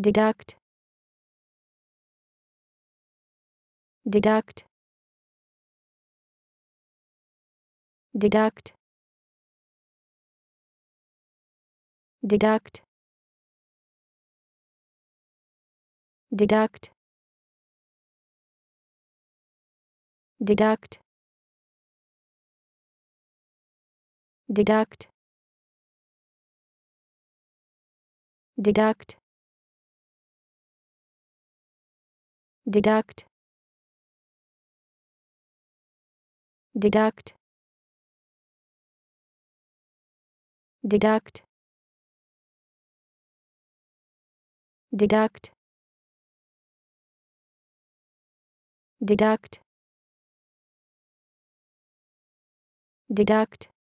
deduct deduct deduct deduct deduct deduct deduct deduct deduct deduct deduct deduct deduct deduct